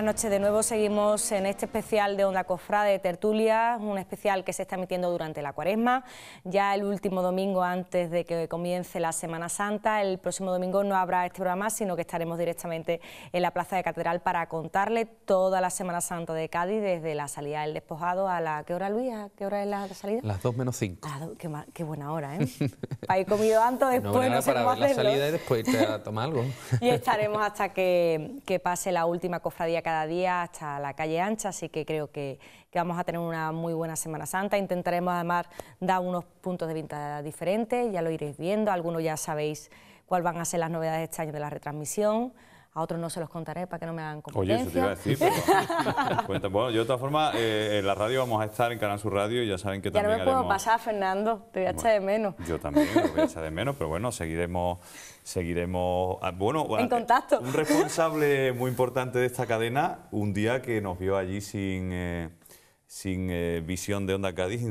buenas noches. De nuevo seguimos en este especial de Onda Cofrade de Tertulia, un especial que se está emitiendo durante la cuaresma. Ya el último domingo antes de que comience la Semana Santa, el próximo domingo no habrá este programa, sino que estaremos directamente en la Plaza de Catedral para contarle toda la Semana Santa de Cádiz, desde la salida del despojado a la... ¿Qué hora, Luis? qué hora es la salida? Las 2 menos 5. Ah, qué, buena hora, ¿eh? para comido antes, después no, no para la salida y después te algo. y estaremos hasta que, que pase la última cofradía cada día hasta la calle ancha, así que creo que, vamos a tener una muy buena Semana Santa. Intentaremos además dar unos puntos de vista diferentes, ya lo iréis viendo, algunos ya sabéis cuáles van a ser las novedades este año de la retransmisión a otros no se los contaré para que no me hagan competencia. Oye, eso te iba a decir. Pero, bueno, yo de todas formas, eh, en la radio vamos a estar en Canal Sur Radio y ya saben que también Ya no me puedo pasar, Fernando, te voy a echar de menos. Yo también, me voy a echar de menos, pero bueno, seguiremos... Seguiremos, ah, bueno, en ah, contacto. un responsable muy importante de esta cadena, un día que nos vio allí sin, eh, sin eh, visión de Onda Cádiz,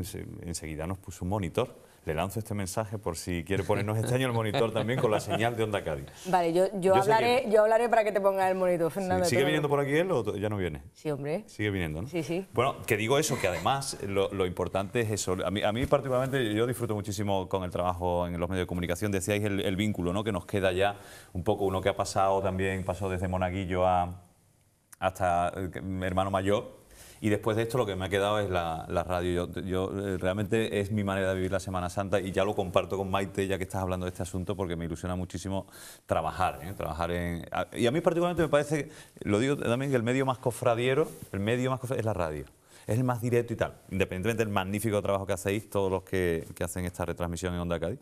enseguida nos puso un monitor le lanzo este mensaje por si quiere ponernos este el monitor también con la señal de Onda Cádiz. Vale, yo, hablaré, yo hablaré para que te ponga el monitor, Fernando. ¿Sigue viniendo por aquí él o ya no viene? Sí, hombre. Sigue viniendo, ¿no? Sí, sí. Bueno, que digo eso, que además lo, importante es eso. A mí, particularmente yo disfruto muchísimo con el trabajo en los medios de comunicación. Decíais el, vínculo, ¿no? Que nos queda ya un poco uno que ha pasado también, pasó desde Monaguillo a hasta eh, hermano mayor y después de esto lo que me ha quedado es la, radio. Yo, eh, realmente es mi manera de vivir la Semana Santa y ya lo comparto con Maite, ya que estás hablando de este asunto, porque me ilusiona muchísimo trabajar, ¿eh? trabajar Y a mí particularmente me parece, lo digo también, que el medio más cofradiero, el medio más es la radio es el más directo y tal, independientemente del magnífico trabajo que hacéis todos los que, que hacen esta retransmisión en Onda Cádiz.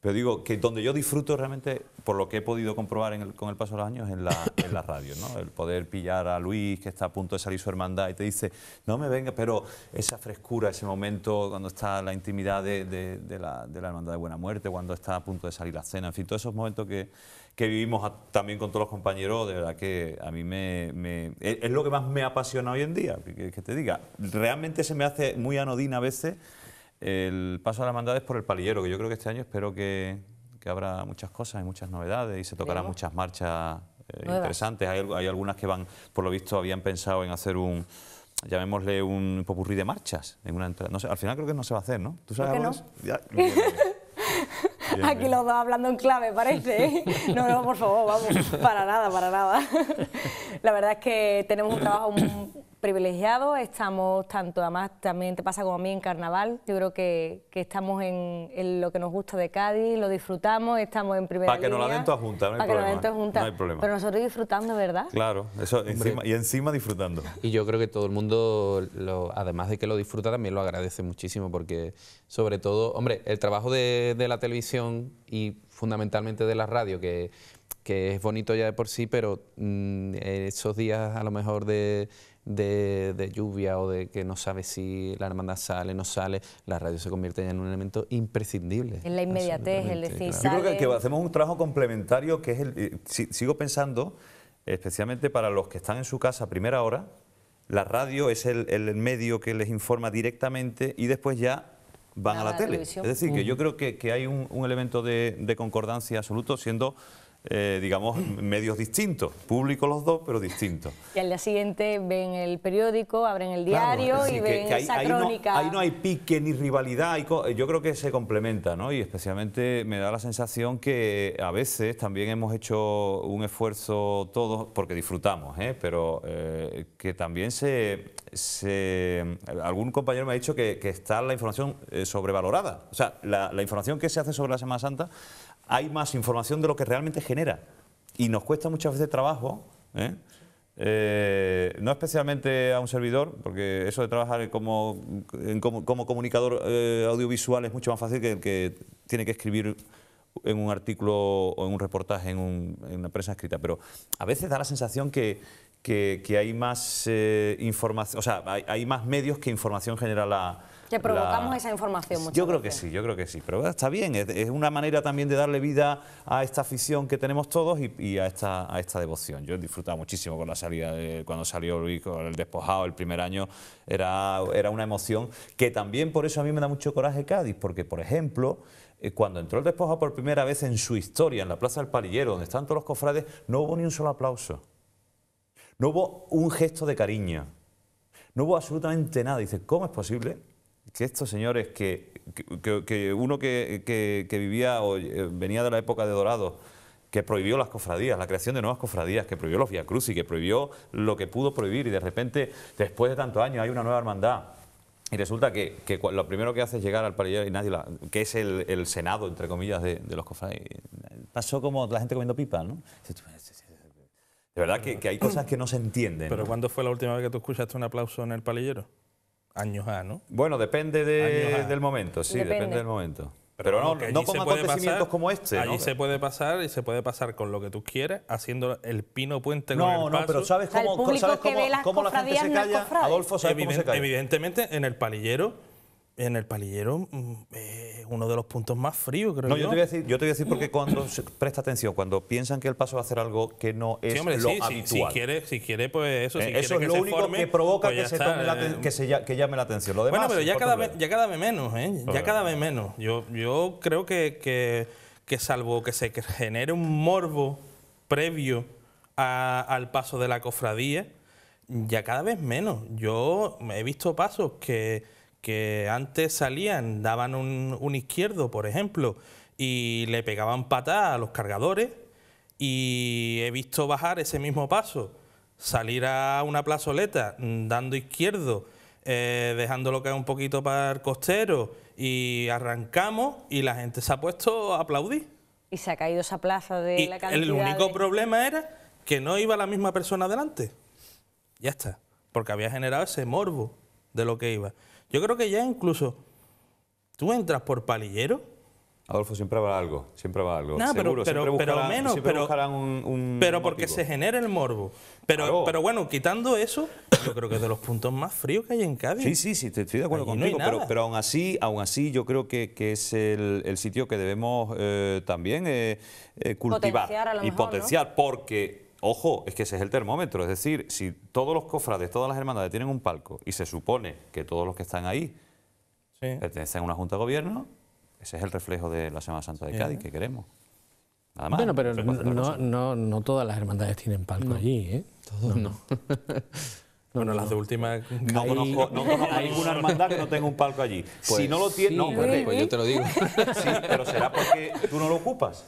Pero digo que donde yo disfruto realmente, por lo que he podido comprobar con el paso de los años, en la, en la radio, ¿no? El poder pillar a Luis, que está a punto de salir su hermandad, y te dice, no me venga, pero esa frescura, ese momento cuando está la intimidad de, la, hermandad de Buena Muerte, cuando está a punto de salir la cena, en fin, todos esos momentos que, vivimos también con todos los compañeros, de verdad que a mí me, es, lo que más me apasiona hoy en día, que te diga. Realmente se me hace muy anodina a veces el paso a la hermandad es por el palillero, que yo creo que este año espero que, que habrá muchas cosas y muchas novedades y se tocarán muchas marchas eh, interesantes. Hay, algunas que van, por lo visto, habían pensado en hacer un, llamémosle un popurrí de marchas. En una al final creo que no se va a hacer, ¿no? ¿Tú sabes algo Aquí los dos hablando en clave, parece. No, no, por favor, vamos. Para nada, para nada. La verdad es que tenemos un trabajo privilegiado, estamos tanto, además también te pasa como a mí en carnaval, yo creo que, estamos en, lo que nos gusta de Cádiz, lo disfrutamos, estamos en primera Para que nos la den todas juntas, no hay problema. Para que nos la hay problema. Pero nosotros disfrutando, ¿verdad? Claro, eso y encima disfrutando. Y yo creo que todo el mundo, lo, además de que lo disfruta, también lo agradece muchísimo porque sobre todo, hombre, el trabajo de la televisión y fundamentalmente de la radio, que que es bonito ya de por sí, pero mm, esos días a lo mejor de, lluvia o de que no sabe si la hermandad sale, no sale, la radio se convierte en un elemento imprescindible. En la inmediatez, el decir. Yo creo que, hacemos un trabajo complementario que es el. Eh, sigo pensando, especialmente para los que están en su casa a primera hora, la radio es el, medio que les informa directamente y después ya van a la, tele. Televisión. Es decir, que yo creo que, hay un, elemento de, de, concordancia absoluto, siendo eh, digamos, medios distintos, públicos los dos, pero distintos. Y al día siguiente ven el periódico, abren el diario y ven esa crónica. No, ahí no hay pique ni rivalidad, yo creo que se complementa, ¿no? Y especialmente me da la sensación que a veces también hemos hecho un esfuerzo todos, porque disfrutamos, ¿eh? pero eh, que también se, Algún compañero me ha dicho que, está la información eh, sobrevalorada. O sea, la información que se hace sobre la Semana Santa hay más información de lo que realmente genera. Y nos cuesta muchas veces trabajo, ¿eh? Eh, no especialmente a un servidor, porque eso de trabajar como, como, comunicador eh, audiovisual es mucho más fácil que el que tiene que escribir en un artículo o en un reportaje en, una prensa escrita, pero a veces da la sensación que, hay más información, o sea, hay, más medios que información genera la... Que provocamos esa información mucho. Yo creo que sí, yo creo que sí. Pero está bien, es, una manera también de darle vida a esta afición que tenemos todos y, a, esta, a esta devoción. Yo he disfrutado muchísimo con la salida, cuando salió Luis con el despojado el primer año, era, era una emoción que también por eso a mí me da mucho coraje Cádiz, porque por ejemplo eh, cuando entró el despojado por primera vez en su historia, en la Plaza del Palillero, donde están todos los cofrades, no hubo ni un solo aplauso. No hubo un gesto de cariño. No hubo absolutamente nada. Dice, ¿cómo es posible que estos señores, que, uno que, vivía o eh, venía de la época de Dorado, que prohibió las cofradías, la creación de nuevas cofradías, que prohibió los Cruz y que prohibió lo que pudo prohibir y de repente, después de tantos años, hay una nueva hermandad. Y resulta que, lo primero que hace es llegar al palillero y nadie la, que es el, Senado, entre comillas, de, los cofrades. Pasó como la gente comiendo pipa, ¿no? De verdad que, que, hay cosas que no se entienden. ¿Pero cuándo fue la última vez que tú escuchaste un aplauso en el palillero? años A, ¿no? Bueno, depende de, del momento, sí, depende, del momento. Pero, no, no con acontecimientos pasar, como este. Allí se puede pasar y se puede pasar con lo que tú quieras, haciendo el pino puente no, con el No, no, pero ¿sabes cómo, cómo, la gente se calla? Adolfo, ¿sabes cómo se Evidentemente, en el palillero en el palillero mm, eh, uno de los puntos más fríos, creo yo. Yo te voy a decir, porque mm. cuando se presta atención, cuando piensan que el paso va a hacer algo que no es sí, hombre, lo habitual. Si, quiere, si quiere, pues eso. Eh, eso es lo único que provoca pues eh. que, se llame la atención. bueno, pero ya cada, vez, ya menos, ¿eh? Ya cada vez menos. Yo, yo creo que, salvo que se genere un morbo previo al paso de la cofradía, ya cada vez menos. Yo he visto pasos que que antes salían, daban un, izquierdo, por ejemplo, y le pegaban patada a los cargadores y he visto bajar ese mismo paso, salir a una plazoleta mm, dando izquierdo, eh, dejándolo caer un poquito para el costero y arrancamos y la gente se ha puesto a aplaudir. Y se ha caído esa plaza de la cantidad El único problema era que no iba la misma persona adelante. Ya está, porque había generado ese morbo de lo que iba. Yo creo que ya incluso tú entras por palillero. Adolfo, siempre va algo, siempre va algo. pero, siempre menos, pero, un, pero porque se genera el morbo. Pero, pero bueno, quitando eso, yo creo que es de los puntos más fríos que hay en Cádiz. Sí, sí, sí, estoy de acuerdo contigo, pero, aún así, aún así, yo creo que, es el, sitio que debemos eh, también eh, eh, cultivar y potenciar, porque Ojo, es que ese es el termómetro, es decir, si todos los cofrades, todas las hermandades tienen un palco y se supone que todos los que están ahí pertenecen a una junta de gobierno, ese es el reflejo de la Semana Santa de Cádiz que queremos. Nada más. Bueno, pero no, no, no, todas las hermandades tienen palco allí, ¿eh? Todos no. Bueno, las de última... No conozco, ninguna hermandad que no tenga un palco allí. si pues no lo tiene... no, pues, pues yo te lo digo. Sí, pero será porque tú no lo ocupas.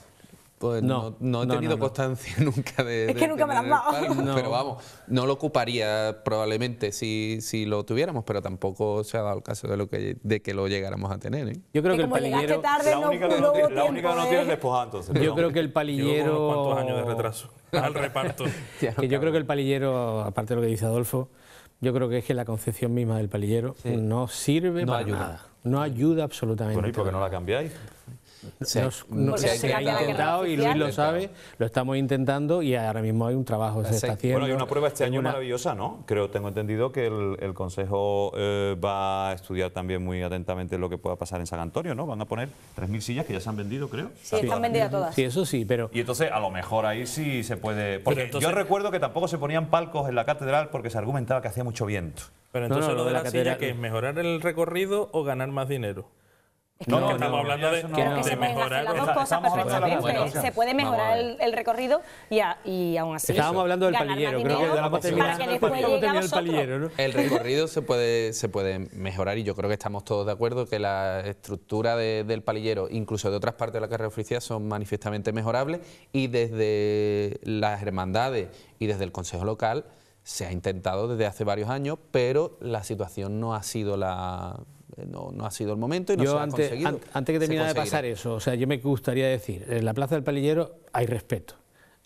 Pues no, no, he tenido constancia nunca de... Es que nunca me las dado. Pero vamos, no lo ocuparía probablemente si, lo tuviéramos, pero tampoco se ha dado el caso de, lo que, de que lo llegáramos a tener. ¿eh? Yo creo que, el palillero... la única no, tiene, ¿eh? es entonces. Yo creo que el palillero... ¿Cuántos años de retraso al reparto? yo creo que el palillero, aparte de lo que dice Adolfo, yo creo que es que la concepción misma del palillero no sirve para ayuda. nada. No ayuda absolutamente. Bueno, por qué no la cambiáis? se, ha intentado y Luis lo sabe, lo estamos intentando y ahora mismo hay un trabajo, que se está haciendo. Bueno, hay una prueba este año maravillosa, ¿no? Creo, tengo entendido que el, Consejo eh, va a estudiar también muy atentamente lo que pueda pasar en San Antonio, ¿no? Van a poner 3.000 sillas que ya se han vendido, creo. Sí, están todas. Sí, eso sí, pero... Y entonces a lo mejor ahí sí se puede... Porque yo recuerdo que tampoco se ponían palcos en la catedral porque se argumentaba que hacía mucho viento. Pero entonces lo de la, catedral... es? ¿Mejorar el recorrido o ganar más dinero? no, no, estamos hablando de, se mejorar cosas se puede mejorar el, recorrido y, aún así. Estábamos hablando del palillero, creo que para que después El recorrido se puede, se puede mejorar y yo creo que estamos todos de acuerdo que la estructura del palillero, incluso de otras partes de la carrera oficial, son manifiestamente mejorables y desde las hermandades y desde el Consejo Local se ha intentado desde hace varios años, pero la situación no ha sido la no, ha sido el momento y no se antes, ha conseguido. antes que termine de pasar eso, o sea, yo me gustaría decir, en la Plaza del Palillero hay respeto.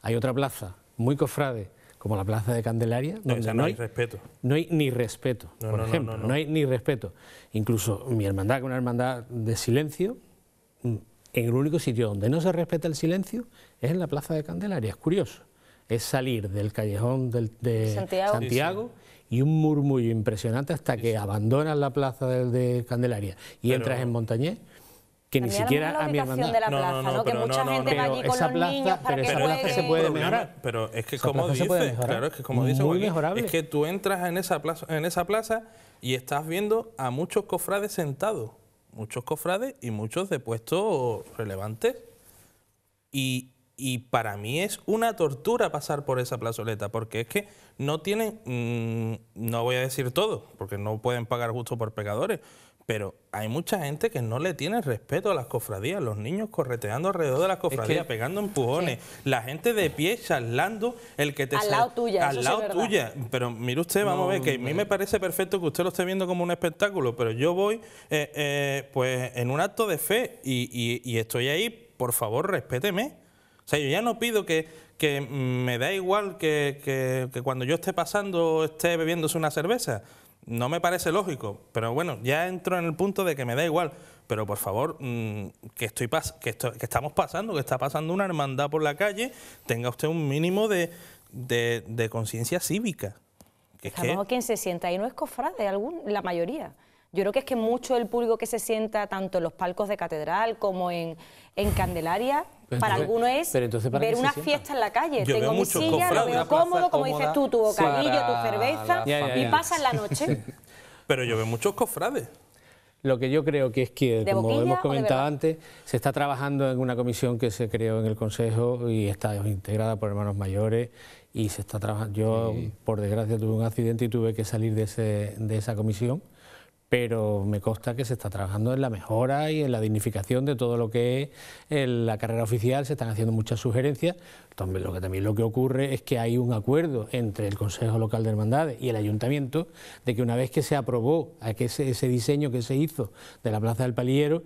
Hay otra plaza, muy cofrade, como la Plaza de Candelaria, donde no, hay, respeto. No hay ni respeto, por ejemplo, no, hay ni respeto. Incluso mi hermandad, que una hermandad de silencio, mm, en el único sitio donde no se respeta el silencio es en la Plaza de Candelaria, es curioso es salir del callejón de Santiago, y un murmullo impresionante hasta que abandonas la plaza de, Candelaria y entras en Montañés que ni siquiera a mi hermana. no, no, no, esa plaza, pero esa plaza se puede mejorar. Pero es que como dice, es que que tú entras en esa plaza, en esa plaza y estás viendo a muchos cofrades sentados, muchos cofrades y muchos de puestos relevantes. Y y para mí es una tortura pasar por esa plazoleta, porque es que no tienen, mm, no voy a decir todo, porque no pueden pagar justo por pecadores, pero hay mucha gente que no le tiene respeto a las cofradías, los niños correteando alrededor de las cofradías, pegando empujones, la gente de pie charlando, el que te... Al lado tuya. Al lado tuya. Pero mire usted, vamos a ver, que a mí me parece perfecto que usted lo esté viendo como un espectáculo, pero yo voy eh, eh, pues en un acto de fe y estoy ahí, por favor, respéteme. O sea, yo ya no pido que, me da igual que, cuando yo esté pasando esté bebiéndose una cerveza. No me parece lógico, pero bueno, ya entro en el punto de que me da igual. Pero por favor, mm, que, estoy que, estamos pasando, que está pasando una hermandad por la calle, tenga usted un mínimo de, de, conciencia cívica. Que es que... quien se sienta ahí no es cofrade, algún, la mayoría. Yo creo que es que mucho el público que se sienta tanto en los palcos de catedral como en, Candelaria, para algunos es ver una fiesta en la calle. Yo Tengo mi silla, lo veo cómodo, como dices tú, tu bocadillo, tu cerveza, y pasan la noche. Pero yo veo muchos cofrades. Lo que yo creo que es que, como hemos comentado antes, se está trabajando en una comisión que se creó en el Consejo y está integrada por hermanos mayores y se está trabajando. Yo, por desgracia, tuve un accidente y tuve que salir de, ese, de esa comisión pero me consta que se está trabajando en la mejora y en la dignificación de todo lo que es la carrera oficial, se están haciendo muchas sugerencias, también lo que, también lo que ocurre es que hay un acuerdo entre el Consejo Local de Hermandades y el Ayuntamiento de que una vez que se aprobó ese, ese diseño que se hizo de la Plaza del Palillero,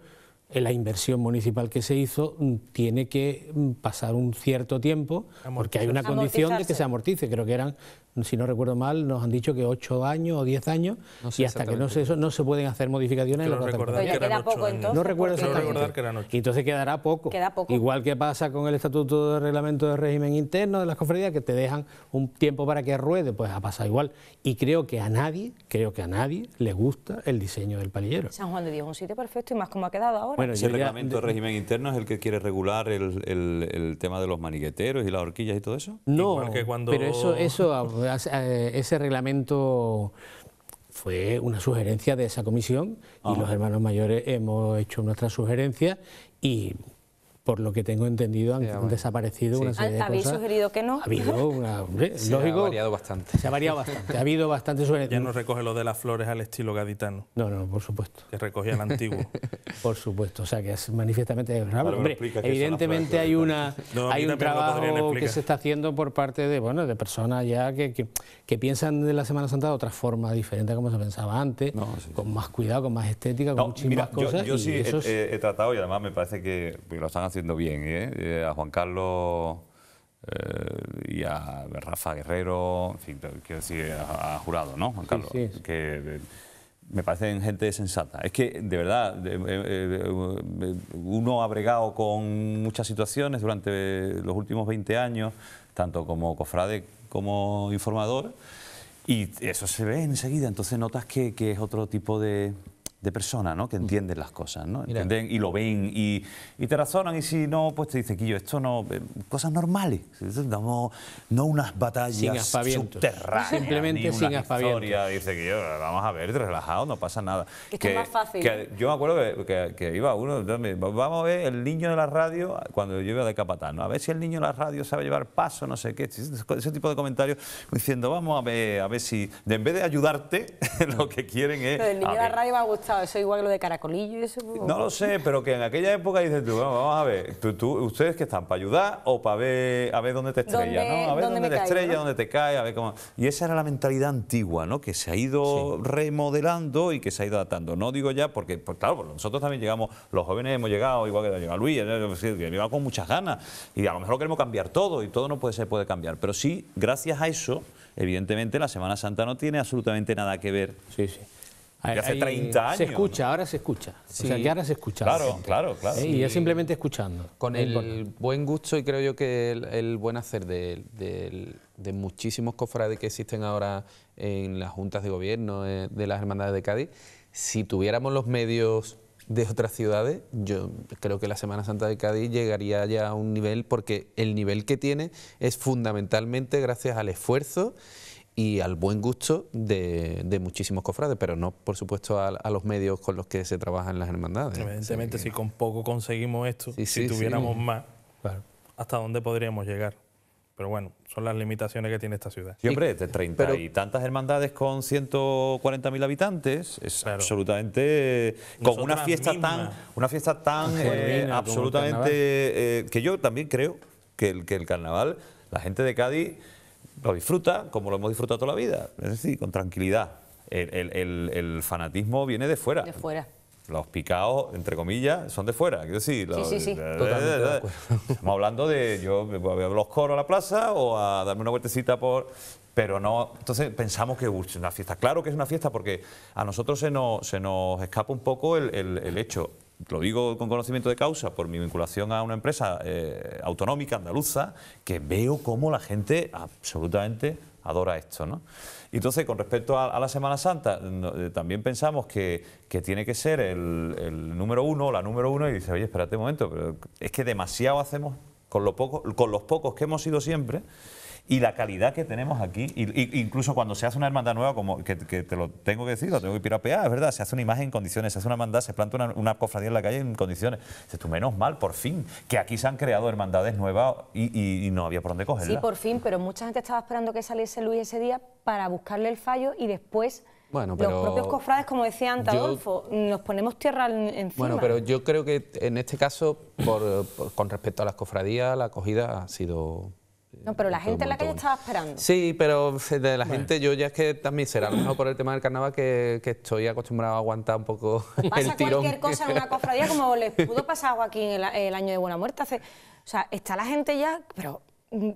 la inversión municipal que se hizo mm, tiene que mm, pasar un cierto tiempo, porque hay una condición de que se amortice. Creo que eran, si no recuerdo mal, nos han dicho que 8 años o 10 años, y hasta que no se, eso, no se pueden hacer modificaciones en No recuerdo Que entonces quedará poco. Igual que pasa con el Estatuto de Reglamento de Régimen Interno de las cofradías que te dejan un tiempo para que ruede, pues ha pasado igual. Y creo que a nadie, creo que a nadie le gusta el diseño del palillero. San Juan de Dios, un sitio perfecto y más como ha quedado ahora. Bueno, el reglamento de régimen interno es el que quiere regular el, tema de los maniqueteros y las horquillas y todo eso. No, pero eso, eso, eh, ese reglamento fue una sugerencia de esa comisión y los hermanos mayores hemos hecho nuestra sugerencia y por lo que tengo entendido, han, desaparecido una serie de ¿Habéis sugerido que no? Ha habido Se ha variado bastante. Se ha variado bastante. Ha habido bastante... Ya no recoge lo de las flores al estilo gaditano. No, no, por supuesto. Que recogía el antiguo. por supuesto, o sea que es manifiestamente... hombre, evidentemente hay, una, hay un trabajo que se está haciendo por parte de, bueno, de personas ya que, piensan de la Semana Santa de otra forma diferente a como se pensaba antes, con más cuidado, con más estética, con muchísimas cosas. Yo, sí he, tratado y además me parece que lo están haciendo bien. ¿eh? Eh, a Juan Carlos eh, y a Rafa Guerrero, en fin, quiero decir, a, Jurado, ¿no, Juan Carlos? Que, me parecen gente sensata. Es que, de verdad, uno ha bregado con muchas situaciones durante los últimos 20 años, tanto como cofrade como informador, y eso se ve enseguida, entonces notas que es otro tipo de, de personas, ¿no? Que entienden las cosas, Entienden y lo ven y, te razonan y si no, pues te dice que yo esto no, eh, cosas normales, no, no unas batallas subterráneas, simplemente sin historia Dice que yo, vamos a ver, relajado, no pasa nada. Que, que más fácil. yo me acuerdo que, iba uno, vamos a ver el niño de la radio cuando yo iba de capatán, ¿no? a ver si el niño de la radio sabe llevar paso, no sé qué, ese tipo de comentarios diciendo vamos a ver, a ver si en vez de ayudarte lo que quieren es. ¿Eso igual lo de Caracolillo y eso? Pues, no lo sé, pero que en aquella época dices tú, vamos a ver, tú, tú, ¿ustedes que están? ¿Para ayudar o para ver, a ver dónde te estrella, ¿no? A ver dónde, te estrella, dónde te cae, a ver cómo... Y esa era la mentalidad antigua, ¿no? Que se ha ido remodelando y que se ha ido adaptando. No digo ya porque, pues, claro, pues, nosotros también llegamos, los jóvenes hemos llegado, igual que llega Luis, que llegado con muchas ganas y a lo mejor queremos cambiar todo y todo no puede, se puede cambiar. Pero sí, gracias a eso, evidentemente la Semana Santa no tiene absolutamente nada que ver. Sí, sí hace 30 años. Se escucha, ahora se escucha. Sí. O sea, que ahora se escucha. Claro, claro, claro. Y es simplemente escuchando. Con el buen gusto y creo yo que el, buen hacer de, de, muchísimos cofrades que existen ahora en las juntas de gobierno eh, de las hermandades de Cádiz, si tuviéramos los medios de otras ciudades, yo creo que la Semana Santa de Cádiz llegaría ya a un nivel, porque el nivel que tiene es fundamentalmente gracias al esfuerzo y al buen gusto de, de, muchísimos cofrades, pero no, por supuesto, a, los medios con los que se trabajan las hermandades. Evidentemente, si con poco conseguimos esto, y si tuviéramos más, ¿hasta dónde podríamos llegar? Pero bueno, son las limitaciones que tiene esta ciudad. Siempre, de 30 y tantas hermandades con 140.000 habitantes, es absolutamente. Con una fiesta, tan, una fiesta tan. Eh, absolutamente. Eh, que yo también creo que el, que el carnaval, la gente de Cádiz lo disfruta como lo hemos disfrutado toda la vida, es decir, con tranquilidad. El, fanatismo viene de fuera. De fuera. Los picados, entre comillas, son de fuera. Quiero decir, sí, sí, sí. Estamos hablando de yo me voy a ver los coros a la plaza o a darme una vueltecita por pero no. Entonces pensamos que es una fiesta. Claro que es una fiesta porque a nosotros se nos, se nos escapa un poco el, el hecho lo digo con conocimiento de causa por mi vinculación a una empresa eh, autonómica andaluza, que veo cómo la gente absolutamente adora esto. ¿no? Y entonces, con respecto a, la Semana Santa, eh, también pensamos que, que, tiene que ser el, número uno, la número uno, y dice, oye, espérate un momento, pero es que demasiado hacemos con, lo poco, con los pocos que hemos sido siempre y la calidad que tenemos aquí, y, incluso cuando se hace una hermandad nueva, como que, te lo tengo que decir, lo tengo que piropear, es verdad, se hace una imagen en condiciones, se hace una hermandad, se planta una, cofradía en la calle en condiciones. menos mal, por fin, que aquí se han creado hermandades nuevas y, no había por dónde cogerlas. Sí, por fin, pero mucha gente estaba esperando que saliese Luis ese día para buscarle el fallo y después... los propios cofrades, como decía Antadolfo, nos ponemos tierra encima. Bueno, pero yo creo que en este caso, con respecto a las cofradías, la acogida ha sido este, no, pero la gente en la calle estaba esperando. Sí, pero eh, de la gente yo ya es que también será, lo mejor por el tema del carnaval que, estoy acostumbrado a aguantar un poco Pasa el tirón. cualquier cosa en una cofradía como les pudo pasar aquí en el, año de Buena Muerte. o sea, está la gente ya, pero mm,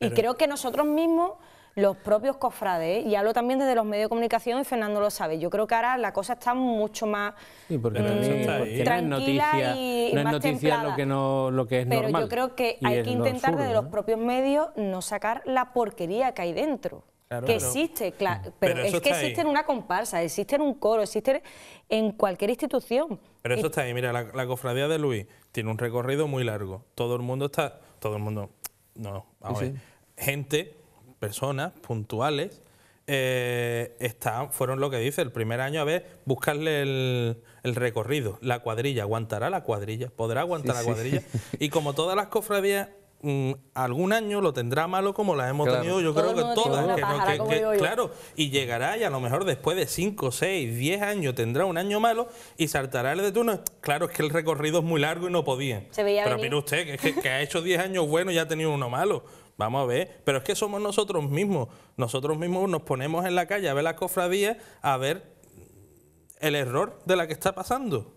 y creo que nosotros mismos los propios cofrades, ¿eh? y hablo también desde los medios de comunicación, y Fernando lo sabe, yo creo que ahora la cosa está mucho más sí, porque mm, tranquila noticia, y no es noticia lo que, no, lo que es Pero yo creo que hay que intentar desde los propios medios no sacar la porquería que hay dentro. que existe, claro, mm. pero, es que existe en una comparsa, existe en un coro, existe en cualquier institución. Pero eso está ahí, mira, la, cofradía de Luis tiene un recorrido muy largo. Todo el mundo está, todo el mundo, no, a ver, gente personas puntuales, eh, está, fueron lo que dice el primer año a ver, buscarle el, el recorrido, la cuadrilla, aguantará la cuadrilla, podrá aguantar la cuadrilla. Y como todas las cofradías, mm, algún año lo tendrá malo como las hemos tenido, yo creo que todas, claro, y llegará y a lo mejor después de 5, 6, 10 años tendrá un año malo y saltará el de turno. Claro, es que el recorrido es muy largo y no podía. Pero mire usted, que, que ha hecho 10 años buenos y ha tenido uno malo. Vamos a ver, pero es que somos nosotros mismos. Nosotros mismos nos ponemos en la calle a ver la cofradía, a ver el error de la que está pasando.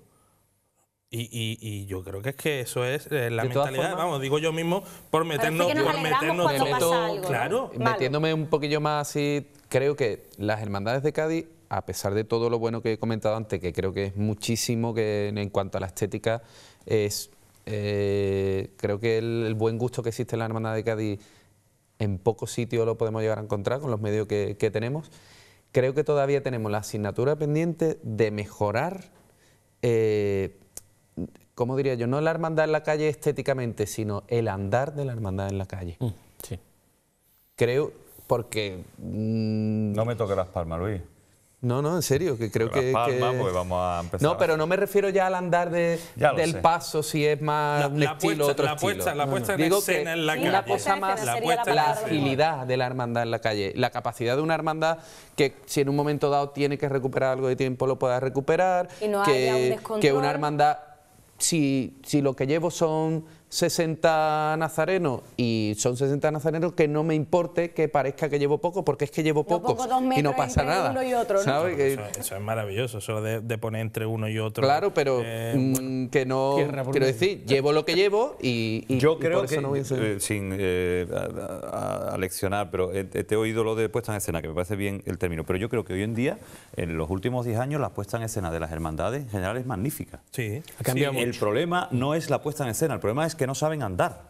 Y, yo creo que es que eso es eh, la mentalidad, vamos, digo yo mismo, por meternos... que por claro. Metiéndome un poquillo más así, creo que las hermandades de Cádiz, a pesar de todo lo bueno que he comentado antes, que creo que es muchísimo, que en cuanto a la estética es eh, creo que el, buen gusto que existe en la Hermandad de Cádiz en pocos sitios lo podemos llegar a encontrar con los medios que, tenemos. Creo que todavía tenemos la asignatura pendiente de mejorar, eh, ¿cómo diría yo? No la hermandad en la calle estéticamente, sino el andar de la hermandad en la calle. Mm, sí. Creo, porque... Mm, no me toque las palmas, Luis. No, no, en serio, que creo que, vamos a empezar. No, pero no me refiero ya al andar de, del paso, si es más la, un estilo puesta, la estilo. la Digo que en la una cosa más, la, agilidad de la hermandad en la calle, la capacidad de una hermandad que si en un momento dado tiene que recuperar algo de tiempo lo pueda recuperar, y no que, un que una hermandad, si, si lo que llevo son 60 nazarenos y son 60 nazarenos que no me importe que parezca que llevo poco, porque es que llevo poco y no pasa nada. Eso, es maravilloso, eso de, poner entre uno y otro. Claro, pero eh, mm, que no. Quiero decir, llevo lo que llevo y. yo creo que. sin a, leccionar, pero te he este oído lo de puesta en escena, que me parece bien el término, pero yo creo que hoy en día, en los últimos 10 años, la puesta en escena de las hermandades en general es magnífica. Sí, ha cambiado El problema no es la puesta en escena, el problema es que no saben andar.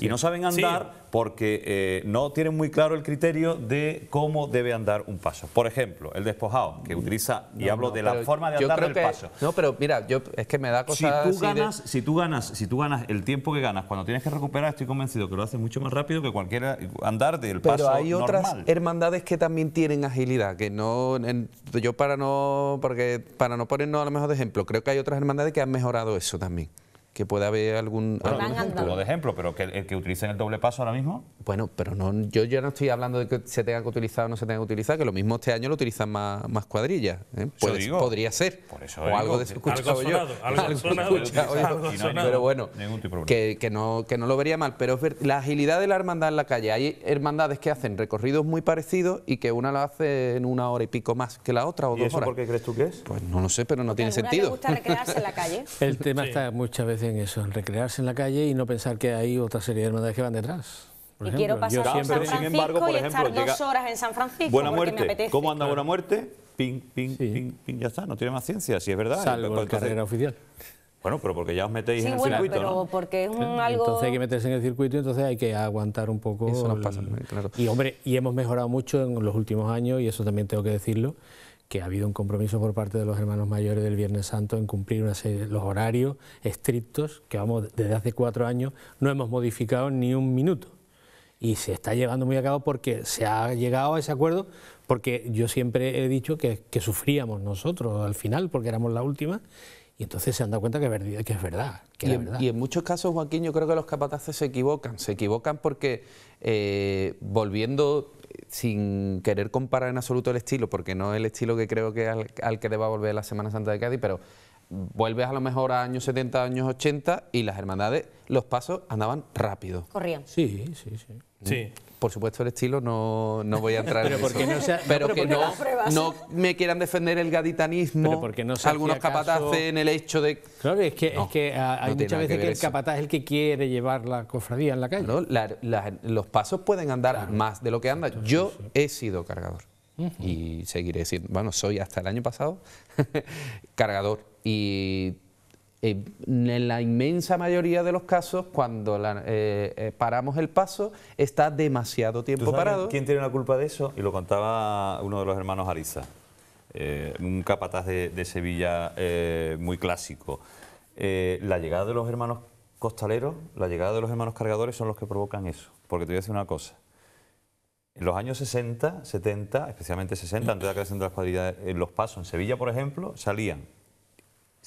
Y no saben andar porque eh, no tienen muy claro el criterio de cómo debe andar un paso. Por ejemplo, el despojado, que mm. utiliza, y hablo de la forma de andar del paso. No, pero mira, yo es que me da cosa... Si tú, ganas, si, tú ganas, si tú ganas el tiempo que ganas cuando tienes que recuperar, estoy convencido que lo haces mucho más rápido que cualquiera andar del paso paso Pero hay otras hermandades que también tienen agilidad, que no... yo para no, porque, para no ponernos a lo mejor de ejemplo, creo que hay otras hermandades que han mejorado eso también que pueda haber algún, bueno, de ejemplo, pero que el que utilicen el doble paso ahora mismo. Bueno, pero no, yo, ya no estoy hablando de que se tenga que utilizar o no se tenga que utilizar, que lo mismo este año lo utilizan más, más cuadrillas. ¿eh? podría ser. Por eso o algo de eso yo. Pero bueno, que, que, no, que no lo vería mal. Pero es la agilidad de la hermandad en la calle. Hay hermandades que hacen recorridos muy parecidos y que una lo hace en una hora y pico más que la otra o eso ¿Por qué crees tú que es? Pues no lo sé, pero no tiene sentido. Gusta en la calle. El tema está muchas veces en eso, en recrearse en la calle y no pensar que hay otra serie de hermandades que van detrás. Por y ejemplo, quiero pasar yo siempre, San Francisco sin embargo, por y ejemplo, estar dos horas en San Francisco Buena ¿Cómo anda Buena Muerte? Ping, ping, ping, ping, ya está, no tiene más ciencia, si es verdad. Salvo la carrera oficial. Bueno, pero porque ya os metéis en el bueno, circuito, pero porque es algo... Entonces hay que meterse en el circuito y entonces hay que aguantar un poco... Eso nos pasa, claro. Y hombre, y hemos mejorado mucho en los últimos años, y eso también tengo que decirlo, que ha habido un compromiso por parte de los hermanos mayores del Viernes Santo en cumplir los horarios estrictos que vamos desde hace cuatro años no hemos modificado ni un minuto. Y se está llevando muy a cabo porque se ha llegado a ese acuerdo, porque yo siempre he dicho que, sufríamos nosotros al final, porque éramos la última, y entonces se han dado cuenta que, es verdad, que y, en, verdad. y en muchos casos, Joaquín, yo creo que los capataces se equivocan. Se equivocan porque, eh, volviendo sin querer comparar en absoluto el estilo, porque no es el estilo que creo que al, al que deba volver la Semana Santa de Cádiz, pero vuelves a lo mejor a años 70, años 80 y las hermandades, los pasos andaban rápido. Corrían. Sí, sí, sí. Por supuesto el estilo no, voy a entrar pero en porque No pero, que no, me quieran defender el gaditanismo, porque no algunos capataces en el hecho de... Claro, es que, es que ah, hay muchas veces que, el capataz es el que quiere llevar la cofradía en la calle. los pasos pueden andar más de lo que anda. Yo he sido cargador y seguiré siendo, bueno, soy hasta el año pasado cargador y eh, en la inmensa mayoría de los casos, cuando eh, eh, paramos el paso, está demasiado tiempo parado. ¿Quién tiene la culpa de eso? Y lo contaba uno de los hermanos Ariza, un capataz de, Sevilla muy clásico. la llegada de los hermanos costaleros, la llegada de los hermanos cargadores son los que provocan eso. Porque te voy a decir una cosa. En los años 60, 70, especialmente 60, antes de la creación de las cuadrillas, en los pasos en Sevilla, por ejemplo, salían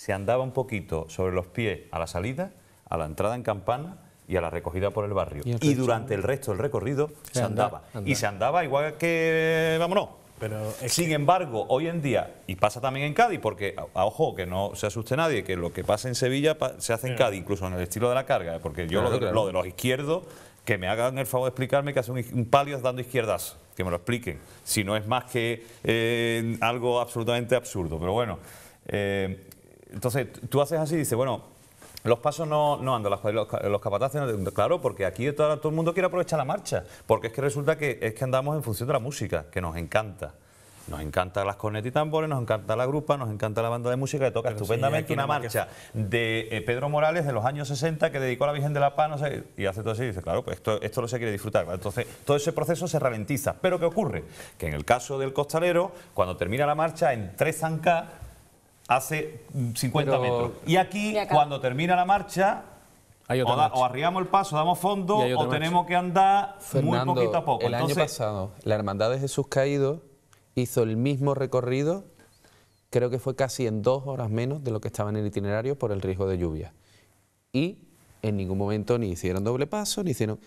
se andaba un poquito sobre los pies a la salida, a la entrada en campana y a la recogida por el barrio. Y, durante el resto del recorrido se, andaba. Y se andaba igual que, vámonos. Pero Sin embargo, hoy en día, y pasa también en Cádiz, porque, ojo, que no se asuste nadie, que lo que pasa en Sevilla se hace en Cádiz, incluso en el estilo de la carga, ¿eh? porque yo lo, de, los izquierdos, que me hagan el favor de explicarme que hace un, palio dando izquierdas, que me lo expliquen, si no es más que eh, algo absolutamente absurdo. Pero bueno, eh, entonces, tú haces así y dices, bueno, los pasos no, no andan, los, los, capataces no, claro, porque aquí todo, el mundo quiere aprovechar la marcha, porque es que resulta que es que andamos en función de la música, que nos encanta. Nos encantan las cornetas y tambores, nos encanta la grupa, nos encanta la banda de música que toca estupendamente una marcha de eh, Pedro Morales de los años 60 que dedicó a la Virgen de la Paz no sé, y hace todo así y dice, claro, pues esto, esto lo se quiere disfrutar. Entonces, todo ese proceso se ralentiza. Pero ¿qué ocurre? Que en el caso del costalero, cuando termina la marcha, en tres zancas hace 50 mm, metros. Y aquí, cuando termina la marcha, o, arribamos el paso, damos fondo, o tenemos que andar muy poquito a poco. El año pasado, la Hermandad de Jesús Caído hizo el mismo recorrido, creo que fue casi en dos horas menos de lo que estaba en el itinerario por el riesgo de lluvia. Y en ningún momento ni hicieron doble paso, ni hicieron...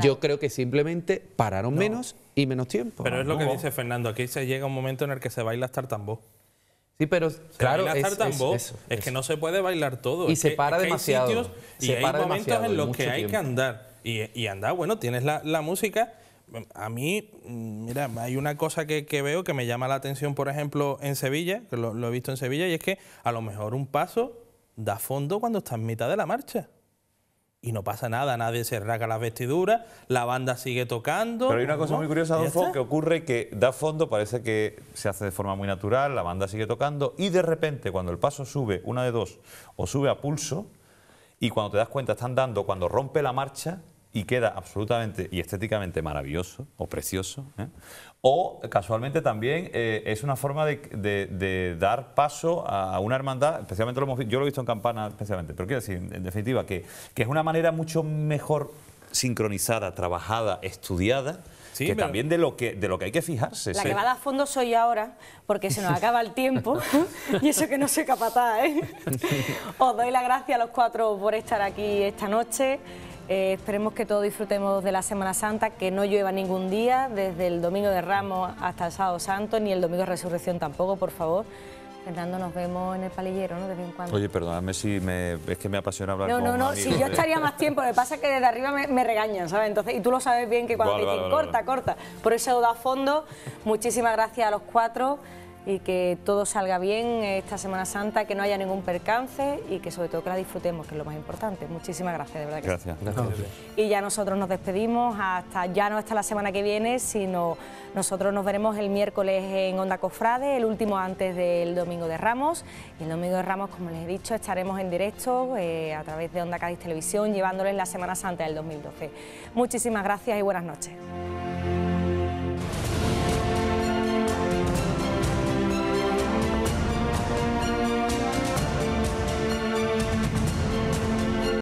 Yo creo que simplemente pararon menos y menos tiempo. Pero es lo que dice Fernando, aquí se llega un momento en el que se baila hasta el tambor. Sí, pero claro, es, que no se puede bailar todo. Y se para demasiado. y se hay para momentos en los que hay que andar. Y, andar, bueno, tienes la, música. A mí, mira, hay una cosa que, veo que me llama la atención, por ejemplo, en Sevilla, que lo, lo he visto en Sevilla, y es que a lo mejor un paso da fondo cuando está en mitad de la marcha y no pasa nada, nadie se raga las vestiduras, la banda sigue tocando. Pero hay una cosa muy curiosa, Adolfo, que ocurre que da fondo, parece que se hace de forma muy natural, la banda sigue tocando y de repente cuando el paso sube, una de dos, o sube a pulso y cuando te das cuenta están dando, cuando rompe la marcha, y queda absolutamente y estéticamente maravilloso o precioso. ¿eh? O casualmente también eh, es una forma de, dar paso a una hermandad, especialmente yo lo he visto en Campana especialmente, pero quiero decir, en definitiva, que, que es una manera mucho mejor sincronizada, trabajada, estudiada, que también de lo que de lo que hay que fijarse. La que va a fondo soy ahora, porque se nos acaba el tiempo y eso que no se capaz, ¿eh? Os doy la gracia a los cuatro por estar aquí esta noche. Eh, esperemos que todos disfrutemos de la Semana Santa, que no llueva ningún día, desde el domingo de Ramos hasta el sábado santo, ni el domingo de resurrección tampoco, por favor. Fernando, nos vemos en el palillero, ¿no? De vez en cuando. Oye, perdóname si me, es que me apasiona hablar no, No, no, no, si yo estaría más tiempo, ...me pasa que desde arriba me, regañan, ¿sabes? Entonces, y tú lo sabes bien que cuando dicen corta, corta. Por eso a fondo. Muchísimas gracias a los cuatro y que todo salga bien esta Semana Santa, que no haya ningún percance y que sobre todo que la disfrutemos, que es lo más importante. Muchísimas gracias, de verdad. Que Sí. gracias. Y ya nosotros nos despedimos, hasta ya no hasta la semana que viene, sino nosotros nos veremos el miércoles en Onda Cofrade, el último antes del Domingo de Ramos. Y el Domingo de Ramos, como les he dicho, estaremos en directo eh, a través de Onda Cádiz Televisión, llevándoles la Semana Santa del 2012. Muchísimas gracias y buenas noches.